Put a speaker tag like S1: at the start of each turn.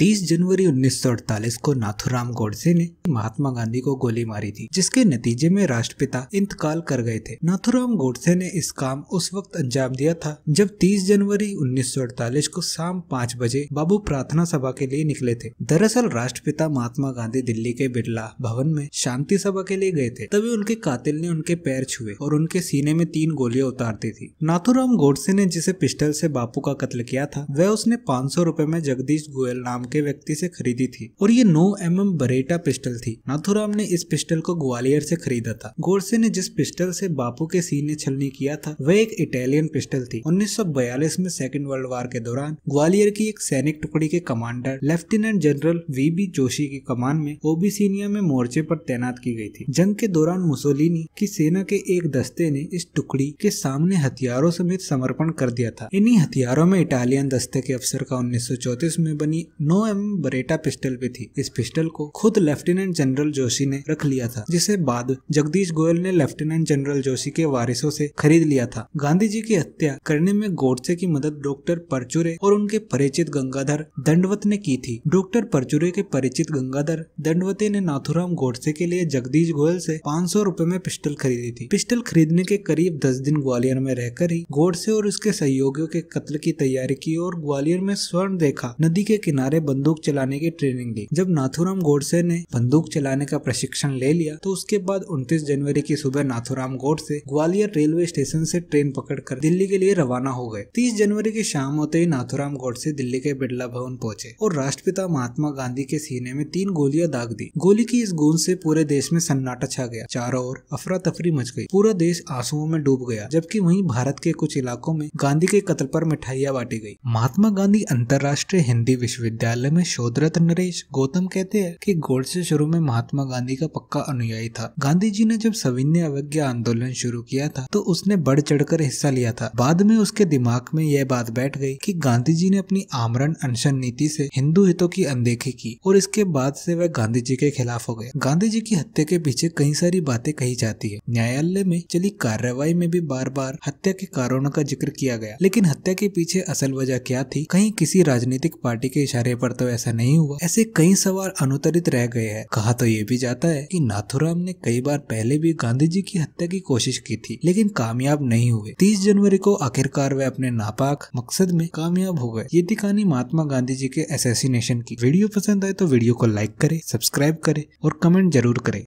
S1: 30 जनवरी 1948 को नाथुराम गोडसे ने महात्मा गांधी को गोली मारी थी जिसके नतीजे में राष्ट्रपिता इंतकाल कर गए थे नाथुराम गोडसे ने इस काम उस वक्त अंजाम दिया था जब 30 जनवरी 1948 को शाम पाँच बजे बाबू प्रार्थना सभा के लिए निकले थे दरअसल राष्ट्रपिता महात्मा गांधी दिल्ली के बिरला भवन में शांति सभा के लिए गए थे तभी उनके कातिल ने उनके पैर छुए और उनके सीने में तीन गोलियां उतारती थी नाथुराम गोडसे ने जिसे पिस्टल ऐसी बापू का कत्ल किया था वह उसने पाँच सौ में जगदीश गोयल नाम के व्यक्ति से खरीदी थी और ये नौ एम एम बरेटा पिस्टल थी नाथुराम ने इस पिस्टल को ग्वालियर से खरीदा था गोडसे ने जिस पिस्टल से बापू के सीने छलनी किया था वह एक इटालियन पिस्टल थी 1942 में सेकेंड वर्ल्ड वार के दौरान ग्वालियर की एक सैनिक टुकड़ी के commander lieutenant general V B Joshi की कमान में ओबीसीनिया में मोर्चे आरोप तैनात की गयी थी जंग के दौरान मुसोलिनी की सेना के एक दस्ते ने इस टुकड़ी के सामने हथियारों समेत समर्पण कर दिया था इन्हीं हथियारों में इटालियन दस्ते के अफसर का 1934 में बनी नौ नौ एम बरेटा पिस्टल भी थी इस पिस्टल को खुद लेफ्टिनेंट जनरल जोशी ने रख लिया था जिसे बाद जगदीश गोयल ने लेफ्टिनेंट जनरल जोशी के वारिसों से खरीद लिया था गांधी जी की हत्या करने में गोडसे की मदद डॉक्टर परचुरे और उनके परिचित गंगाधर दंडवत ने की थी डॉक्टर परचुरे के परिचित गंगाधर दंडवते ने नाथुराम गोडसे के लिए जगदीश गोयल से पाँच सौ में पिस्टल खरीदी थी पिस्टल खरीदने के करीब दस दिन ग्वालियर में रहकर ही गोडसे और उसके सहयोगियों के कत्ल की तैयारी की और ग्वालियर में स्वर्ण देखा नदी के किनारे बंदूक चलाने की ट्रेनिंग ली जब नाथुराम गोडसे ने बंदूक चलाने का प्रशिक्षण ले लिया तो उसके बाद उनतीस जनवरी की सुबह नाथुराम गोडसे ग्वालियर रेलवे स्टेशन से ट्रेन पकड़कर दिल्ली के लिए रवाना हो गए तीस जनवरी की शाम होते ही नाथुराम गोडसे दिल्ली के बिरला भवन पहुंचे और राष्ट्रपिता महात्मा गांधी के सीने में तीन गोलियां दाग दी गोली की इस गूंज से पूरे देश में सन्नाटा छा गया चारों ओर अफरा तफरी मच गई पूरा देश आंसुओं में डूब गया जबकि वहीं भारत के कुछ इलाकों में गांधी के कत्ल पर मिठाइयां बांटी गई महात्मा गांधी अंतर्राष्ट्रीय हिंदी विश्वविद्यालय विद्यालय में शोधरत नरेश गौतम कहते हैं कि गोडसे शुरू में महात्मा गांधी का पक्का अनुयायी था गांधी जी ने जब सविन्य अवज्ञा आंदोलन शुरू किया था तो उसने बढ़ चढ़कर हिस्सा लिया था बाद में उसके दिमाग में यह बात बैठ गई कि गांधी जी ने अपनी आमरण अनशन नीति से हिंदू हितों की अनदेखी की और इसके बाद से वह गांधी जी के खिलाफ हो गए गांधी जी की हत्या के पीछे कई सारी बातें कही जाती है न्यायालय में चली कार्रवाई में भी बार बार हत्या के कारणों का जिक्र किया गया लेकिन हत्या के पीछे असल वजह क्या थी कहीं किसी राजनीतिक पार्टी के इशारे पर पर तो ऐसा नहीं हुआ ऐसे कई सवाल अनुतरित रह गए हैं कहा तो ये भी जाता है कि नाथुराम ने कई बार पहले भी गांधी जी की हत्या की कोशिश की थी लेकिन कामयाब नहीं हुए तीस जनवरी को आखिरकार वे अपने नापाक मकसद में कामयाब हो गए ये थी कहानी महात्मा गांधी जी के एसेसिनेशन की वीडियो पसंद आए तो वीडियो को लाइक करे सब्सक्राइब करे और कमेंट जरूर करे